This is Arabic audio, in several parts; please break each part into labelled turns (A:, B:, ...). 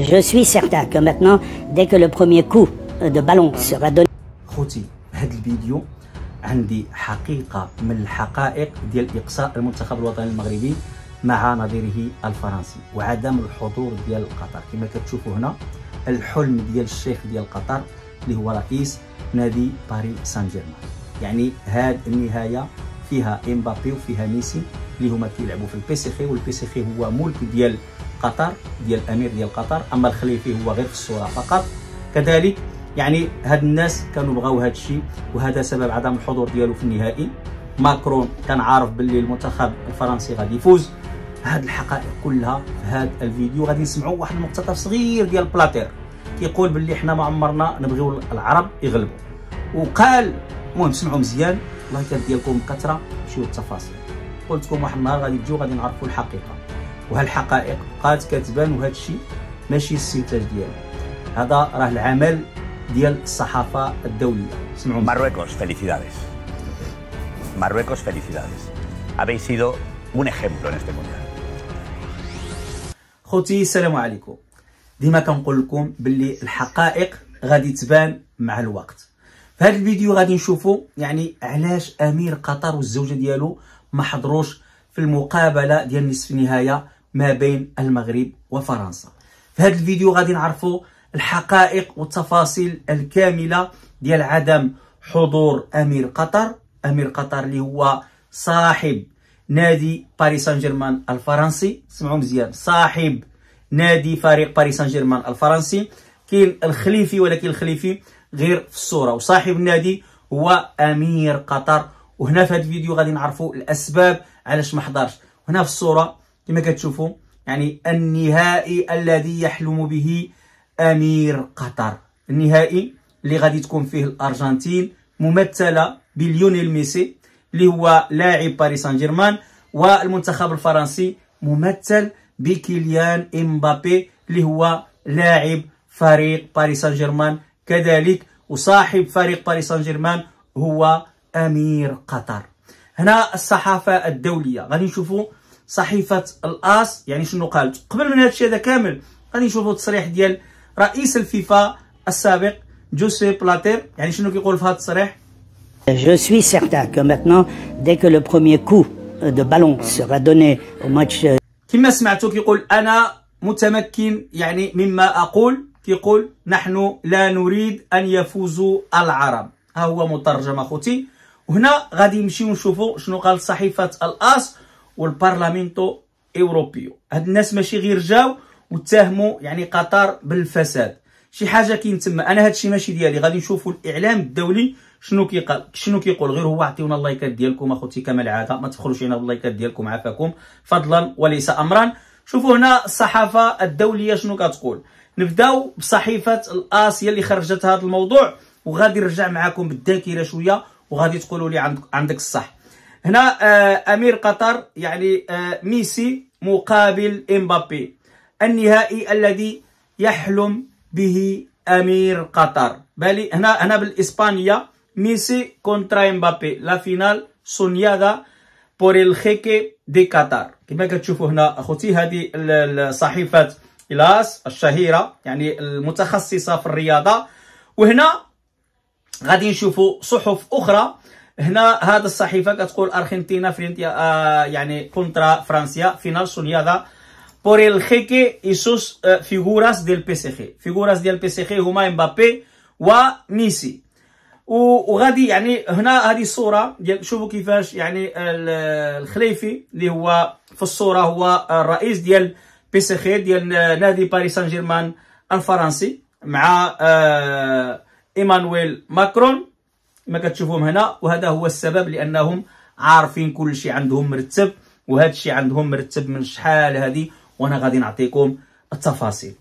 A: Je suis certain que maintenant, dès que le premier coup de ballon sera donné... خوتي بهذا الفيديو عندي حقيقة من الحقائق ديال إقصاء المنتخب الوطني المغربي مع نظيره الفرنسي وعدم الحضور ديال قطر كما كتشوفوا هنا الحلم ديال الشيخ ديال قطر اللي هو رئيس نادي باريس سان جيرمان يعني هذه النهاية فيها امبابي وفيها ميسي اللي هما كيلعبوا في البي سي خي والبي سي خي هو ملك ديال قطر ديال الامير ديال قطر اما الخليفي هو غير في الصوره فقط كذلك يعني هاد الناس كانوا بغاو هاد الشيء وهذا سبب عدم الحضور ديالو في النهائي ماكرون كان عارف باللي المنتخب الفرنسي غادي يفوز هاد الحقائق كلها في هاد الفيديو غادي نسمعوا واحد المقتطف صغير ديال بلاتير كيقول باللي حنا ما عمرنا نبغيو العرب يغلبوا وقال المهم سمعوا مزيان اللايكات ديالكم كثره شوفوا التفاصيل قلت لكم واحد النهار غادي تجيو غادي نعرفوا الحقيقه وهالحقائق بقات كتبان وهذا الشيء ماشي استنتاج ديالي هذا راه العمل ديال الصحافه الدوليه اسمعوا ماروكوس felicidades Marruecos felicidades habéis sido un ejemplo en este mundial خوتي السلام عليكم ديما كنقول لكم باللي الحقائق غادي تبان مع الوقت في هذا الفيديو غادي نشوفوا يعني علاش امير قطر والزوجه ديالو ما حضروش في المقابله ديال نصف النهايه ما بين المغرب وفرنسا في هذا الفيديو غادي نعرفوا الحقائق والتفاصيل الكامله ديال عدم حضور امير قطر امير قطر اللي هو صاحب نادي باريس سان جيرمان الفرنسي سمعوا مزيان صاحب نادي فريق باريس سان جيرمان الفرنسي كاين الخليفي ولكن الخليفي غير في الصوره وصاحب النادي هو امير قطر وهنا في هذا الفيديو غادي نعرفوا الاسباب علاش ما حضرش هنا في الصوره كما كتشوفوا يعني النهائي الذي يحلم به امير قطر النهائي اللي غادي تكون فيه الارجنتين ممثله بليونيل ميسي اللي هو لاعب باريس سان جيرمان والمنتخب الفرنسي ممثل بكيليان امبابي اللي هو لاعب فريق باريس سان جيرمان كذلك وصاحب فريق باريس سان جيرمان هو امير قطر هنا الصحافه الدوليه غادي نشوفوا صحيفه الاس يعني شنو قالت قبل من هادشي هذا كامل غادي نشوفوا التصريح ديال رئيس الفيفا السابق جوسي بلاتير يعني شنو كيقول في هذا التصريح Je suis certain que maintenant, dès que le premier coup de ballon sera donné au match... Euh, كما سمعتوا كيقول أنا متمكن يعني مما أقول كيقول نحن لا نريد أن يفوزوا العرب ها هو مترجم أخوتي وهنا غادي نمشيو نشوفوا شنو قال صحيفة الأس والبرلمانتو اوروبيو هاد الناس ماشي غير جاو واتهموا يعني قطر بالفساد شي حاجه كاين تما انا هادشي ماشي ديالي غادي نشوفوا الاعلام الدولي شنو كيقال شنو كيقول غير هو عطيونا اللايكات ديالكم اخوتي كما العاده ما تخرجوش هنا باللايكات ديالكم عافاكم فضلا وليس امرا شوفوا هنا الصحافه الدوليه شنو كتقول نبداو بصحيفه الاسيا اللي خرجت هذا الموضوع وغادي نرجع معكم بالذاكره شويه وغادي تقولوا لي عندك عندك الصح هنا آه، امير قطر يعني آه، ميسي مقابل امبابي النهائي الذي يحلم به امير قطر بل هنا هنا بالاسبانيا ميسي كونترا امبابي لا فينال سونيادا بور الخيكي دي قطر كما كتشوفوا هنا اخوتي هذه الصحيفات الاس الشهيره يعني المتخصصه في الرياضه وهنا غادي نشوفوا صحف اخرى هنا هذا الصحيفه كتقول ارجنتينا فرنتيا آه يعني كونترا فرنسيا فينال سونيادا بور el jeque y sus uh, figuras del فيغوراس ديال بي سي جي هما امبابي وميسي وغادي يعني هنا هذه الصوره ديال شوفوا كيفاش يعني الخليفي اللي هو في الصوره هو الرئيس ديال بي سي جي ديال نادي باريس سان جيرمان الفرنسي مع آه، ايمانويل ماكرون كما كتشوفوهم هنا وهذا هو السبب لانهم عارفين كل شيء عندهم مرتب وهذا الشيء عندهم مرتب من شحال هذه وانا غادي نعطيكم التفاصيل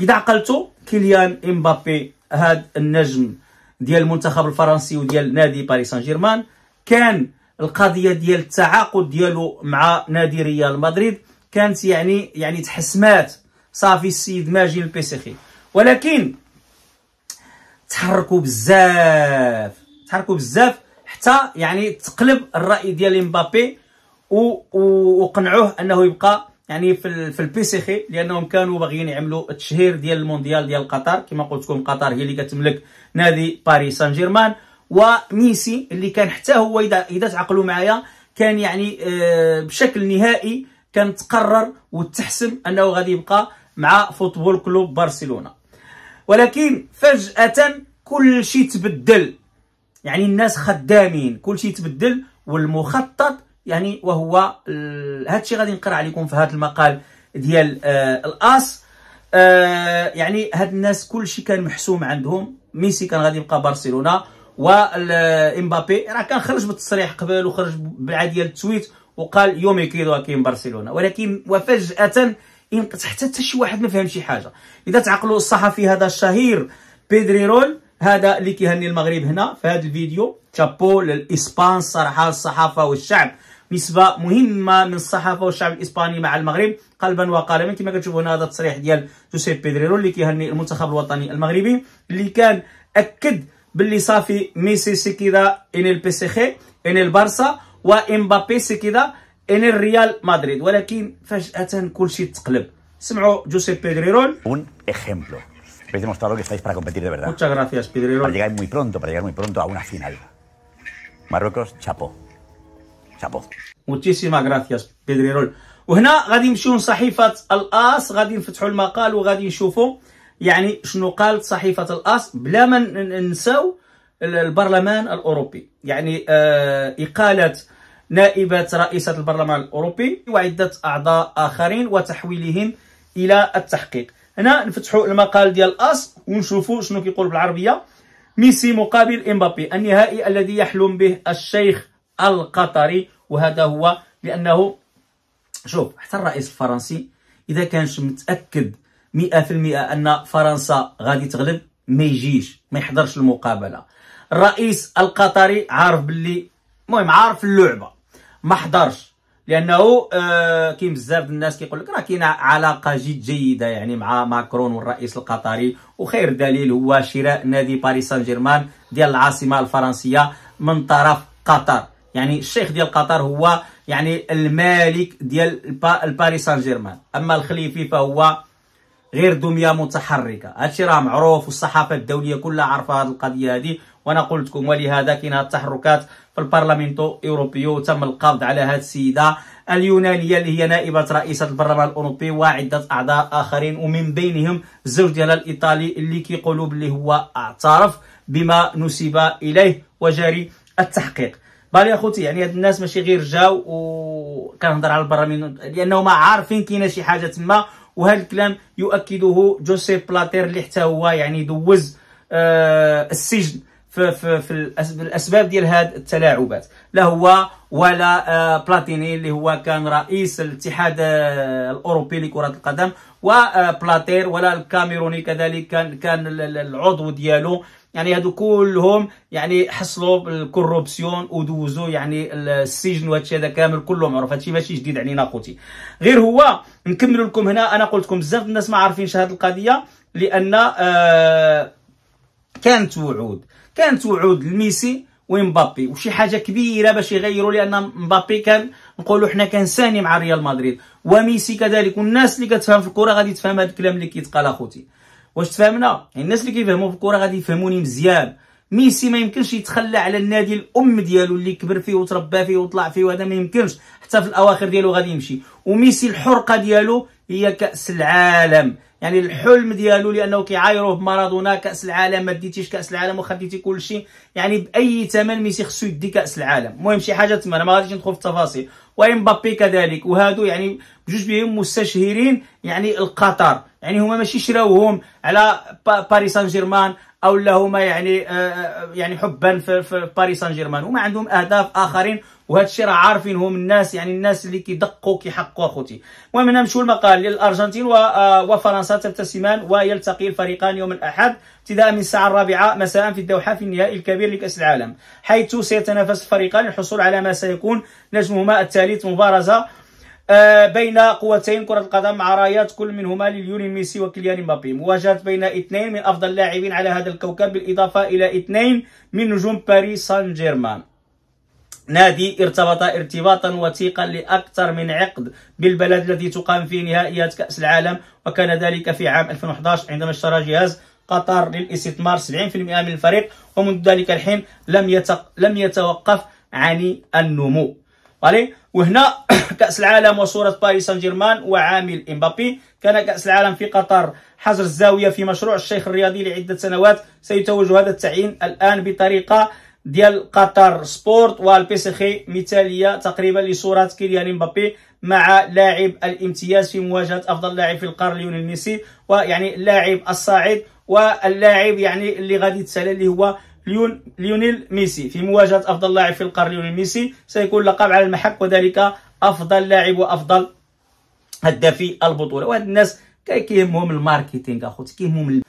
A: اذا عقلتوا كيليان امبابي هذا النجم ديال المنتخب الفرنسي وديال نادي باريس سان جيرمان كان القضيه ديال التعاقد ديالو مع نادي ريال مدريد كانت يعني يعني تحسمات صافي السيد ماجي البيسيخي ولكن تحركوا بزاف تحركوا بزاف حتى يعني تقلب الراي ديال مبابي وقنعوه انه يبقى يعني في في خي لانهم كانوا باغيين يعملوا التشهير ديال المونديال ديال قطر كما قلت لكم قطر هي اللي كتملك نادي باريس سان جيرمان وميسي اللي كان حتى هو اذا اذا تعقلوا معايا كان يعني آه، بشكل نهائي كان تقرر وتحسم انه غادي يبقى مع فوتبول كلوب برشلونه ولكن فجاه كل شيء تبدل يعني الناس خدامين كلشي تبدل والمخطط يعني وهو هذا الشيء غادي نقرا عليكم في هذا المقال ديال آه الاس آه يعني هاد الناس كلشي كان محسوم عندهم ميسي كان غادي يبقى برشلونه وامبابي راه كان خرج بالتصريح قبل وخرج بالعاد ديال التويت وقال يوم كيدو كاين برشلونه ولكن وفجاه حتى حتى شي واحد ما فهم شي حاجه اذا تعقلوا الصحفي هذا الشهير بيدري رول هذا اللي كيهني المغرب هنا في هذا الفيديو شابو للاسبان صراحه الصحافه والشعب نسبه مهمه من الصحافه والشعب الاسباني مع المغرب قلبا وقالبا كما كتشوفوا هنا هذا التصريح ديال جوسيف بيدريرو اللي كيهني المنتخب الوطني المغربي اللي كان اكد باللي صافي ميسي سي كذا ان البي سي خي ان البارسا وامبابي سي كذا ان الريال مدريد ولكن فجاه كل شيء تقلب سمعوا جوسيف بيدريرو habéis demostrado que estáis para competir de verdad. Muchas gracias, Pedrero. Para llegar muy pronto, para llegar muy pronto a una final. Marruecos, chapó. Chapó. Muchísimas gracias, Pedro وهنا غادي نمشيو لصحيفه الاس غادي نفتحوا المقال وغادي نشوفوا يعني شنو قالت صحيفه الاس بلا ما ننساو البرلمان الاوروبي يعني آه اقاله نائبه رئيسه البرلمان الاوروبي وعده اعضاء اخرين وتحويلهم الى التحقيق هنا نفتحوا المقال ديال الاس ونشوفوا شنو كيقول بالعربيه ميسي مقابل امبابي النهائي الذي يحلم به الشيخ القطري وهذا هو لانه شوف حتى الرئيس الفرنسي اذا كانش متاكد 100% ان فرنسا غادي تغلب ما يجيش ما يحضرش المقابله الرئيس القطري عارف باللي المهم عارف اللعبه ما حضرش لانه آه، كاين بزاف الناس كيقول لك راه كاين علاقه جد جيده يعني مع ماكرون والرئيس القطري وخير دليل هو شراء نادي باريس سان جيرمان ديال العاصمه الفرنسيه من طرف قطر يعني الشيخ ديال قطر هو يعني المالك ديال باريس سان جيرمان اما الخليفي فهو غير دميه متحركه هادشي راه معروف والصحافه الدوليه كلها عارفه هذه القضيه هذه وانا قلت لكم ولهذا كاين هاد التحركات في البرلمانتو الاوروبيو تم القبض على هاد السيده اليونانيه اللي هي نائبه رئيسه البرلمان الاوروبي وعده اعضاء اخرين ومن بينهم الزوج ديالها الايطالي اللي كيقولوا بلي هو اعترف بما نسب اليه وجاري التحقيق بالي اخوتي يعني هاد الناس ماشي غير جاو وكنهضر على البرلمان لانه ما عارفين كاينه شي حاجه تما وهذا الكلام يؤكده جوزيف بلاتير اللي حتى هو يعني دوز آه السجن في في في الاسباب ديال هاد التلاعبات لا هو ولا آه، بلاتيني اللي هو كان رئيس الاتحاد آه، الاوروبي لكره القدم وبلاتير آه، ولا الكاميروني كذلك كان كان العضو ديالو يعني هادو كلهم يعني حصلوا بالكوروبسيون ودوزوا يعني السجن وهادشي هذا كامل كلهم معروف هادشي ماشي جديد علينا خوتي غير هو نكمل لكم هنا انا قلت لكم بزاف الناس ما عارفينش هاد القضيه لان آه كانت وعود كانت وعود لميسي ومبابي وشي حاجه كبيره باش يغيروا لان مبابي كان نقولوا حنا كان ساني مع ريال مدريد وميسي كذلك والناس اللي كتفهم في الكره غادي تفهم هذا الكلام اللي كيتقال اخوتي واش تفهمنا الناس اللي كيفهموا في الكره غادي يفهموني مزيان ميسي ما يمكنش يتخلى على النادي الام ديالو اللي كبر فيه وتربى فيه وطلع فيه وهذا ما يمكنش حتى في الاواخر ديالو غادي يمشي وميسي الحرقه ديالو هي كاس العالم يعني الحلم ديالو لانه كيعايرو بمارادونا كاس العالم ما ديتيش كاس العالم واخا ديتي كلشي يعني باي ثمن ميسي خصو يدي كاس العالم المهم شي حاجه تما انا ما غاديش ندخل في التفاصيل وامبابي كذلك وهادو يعني بجوج بهم مستشهرين يعني القطر يعني هما ماشي شراوهم على باريس سان جيرمان او لا هما يعني آه, آه، يعني حبا في, في باريس سان جيرمان هما عندهم اهداف اخرين وهذا الشيء راه عارفين هم الناس يعني الناس اللي كيدقوا كيحقوا اخوتي المهم نمشيو المقال للارجنتين آه، وفرنسا تبتسمان ويلتقي الفريقان يوم الاحد ابتداء من الساعه الرابعه مساء في الدوحه في النهائي الكبير لكاس العالم حيث سيتنافس الفريقان للحصول على ما سيكون نجمهما الثالث مبارزه آه، بين قوتين كرة القدم مع رايات كل منهما لليونيل ميسي وكيليان مبابي مواجهة بين اثنين من أفضل اللاعبين على هذا الكوكب بالإضافة إلى اثنين من نجوم باريس سان جيرمان نادي ارتبط ارتباطا وثيقا لأكثر من عقد بالبلد الذي تقام فيه نهائيات كأس العالم وكان ذلك في عام 2011 عندما اشترى جهاز قطر للاستثمار 70% من الفريق ومنذ ذلك الحين لم يتق... لم يتوقف عن النمو ولي وهنا كأس العالم وصورة باريس سان جيرمان وعامل امبابي كان كأس العالم في قطر حجر الزاوية في مشروع الشيخ الرياضي لعدة سنوات سيتوج هذا التعيين الآن بطريقة ديال قطر سبورت والبيسخي مثاليه تقريبا لصوره كيليان مبابي مع لاعب الامتياز في مواجهه افضل لاعب في القرن ليونيل ميسي ويعني اللاعب الصاعد واللاعب يعني اللي غادي يتسلى اللي هو ليون ليونيل ميسي في مواجهه افضل لاعب في القرن ليونيل ميسي سيكون لقب على المحك وذلك افضل لاعب وافضل هداف البطوله وهاد الناس كيهمهم الماركتينغ اخوتي كيهمهم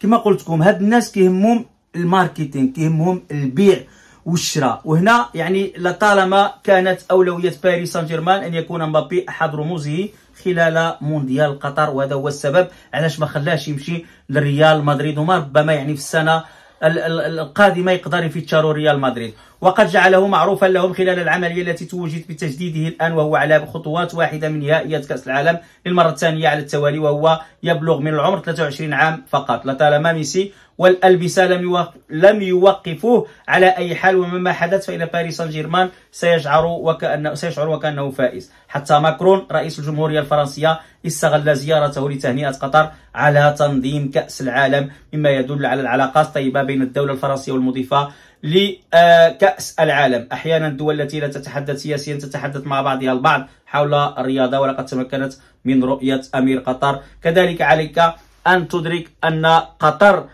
A: كما قلت لكم هاد الناس كيهمهم الماركتينغ كيهمهم البيع والشراء وهنا يعني لطالما كانت أولوية باريس سان جيرمان أن يكون مبابي أحد رموزه خلال مونديال قطر وهذا هو السبب علاش ما خلاش يمشي لريال مدريد وما ربما يعني في السنة القادمة يقدر يفتشروا ريال مدريد وقد جعله معروفا لهم خلال العملية التي توجد بتجديده الآن وهو على خطوات واحدة من نهائيات كأس العالم للمرة الثانية على التوالي وهو يبلغ من العمر 23 عام فقط لطالما ميسي والألبسة لم يوقف لم يوقفوه على أي حال ومما حدث فإن باريس سان جيرمان سيشعر وكأنه سيشعر وكأنه فائز حتى ماكرون رئيس الجمهورية الفرنسية استغل زيارته لتهنئة قطر على تنظيم كأس العالم مما يدل على العلاقات الطيبة بين الدولة الفرنسية والمضيفة لكأس العالم أحيانا الدول التي لا تتحدث سياسيا تتحدث مع بعضها البعض حول الرياضة ولقد تمكنت من رؤية أمير قطر كذلك عليك أن تدرك أن قطر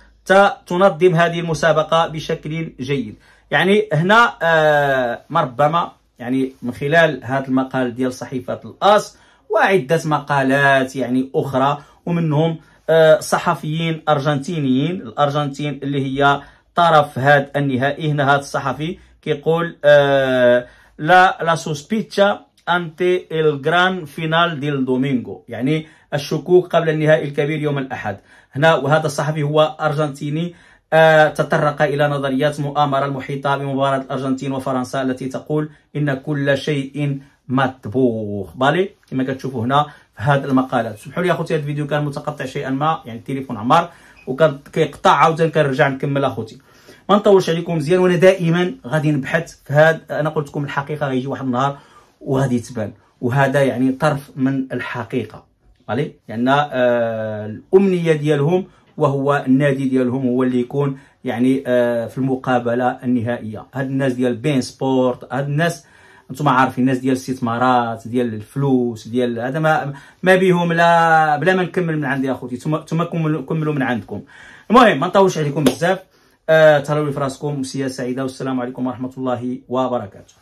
A: تنظم هذه المسابقة بشكل جيد يعني هنا آه، ما ربما يعني من خلال هذا المقال ديال صحيفة الأس وعدة مقالات يعني أخرى ومنهم آه، صحفيين أرجنتينيين الأرجنتين اللي هي طرف هذا النهائي هنا هذا الصحفي كيقول آه، لا لا سوسبيتشا انتي الجران فينال ديال دومينغو يعني الشكوك قبل النهائي الكبير يوم الاحد هنا وهذا الصحفي هو ارجنتيني آه، تطرق الى نظريات مؤامره المحيطه بمباراه الارجنتين وفرنسا التي تقول ان كل شيء مطبوخ بالي كما كتشوفوا هنا في هذه المقالات سمحوا لي اخوتي هذا الفيديو كان متقطع شيئا ما يعني التليفون عمار وكيقطع عاوتاني كنرجع نكمل اخوتي ما نطولش عليكم مزيان وانا دائما غادي نبحث في هذا انا قلت لكم الحقيقه غيجي واحد النهار وغادي تبان وهذا يعني طرف من الحقيقه علي لان يعني آه الامنيه ديالهم وهو النادي ديالهم هو اللي يكون يعني آه في المقابله النهائيه هاد الناس ديال بين سبورت هاد الناس نتوما عارفين الناس ديال الاستثمارات ديال الفلوس ديال هذا ما ما بيهم لا بلا ما نكمل من عندي اخوتي نتوما كملوا من عندكم المهم ما نطولش عليكم بزاف آه تهلاو في راسكم وسياسه سعيده والسلام عليكم ورحمه الله وبركاته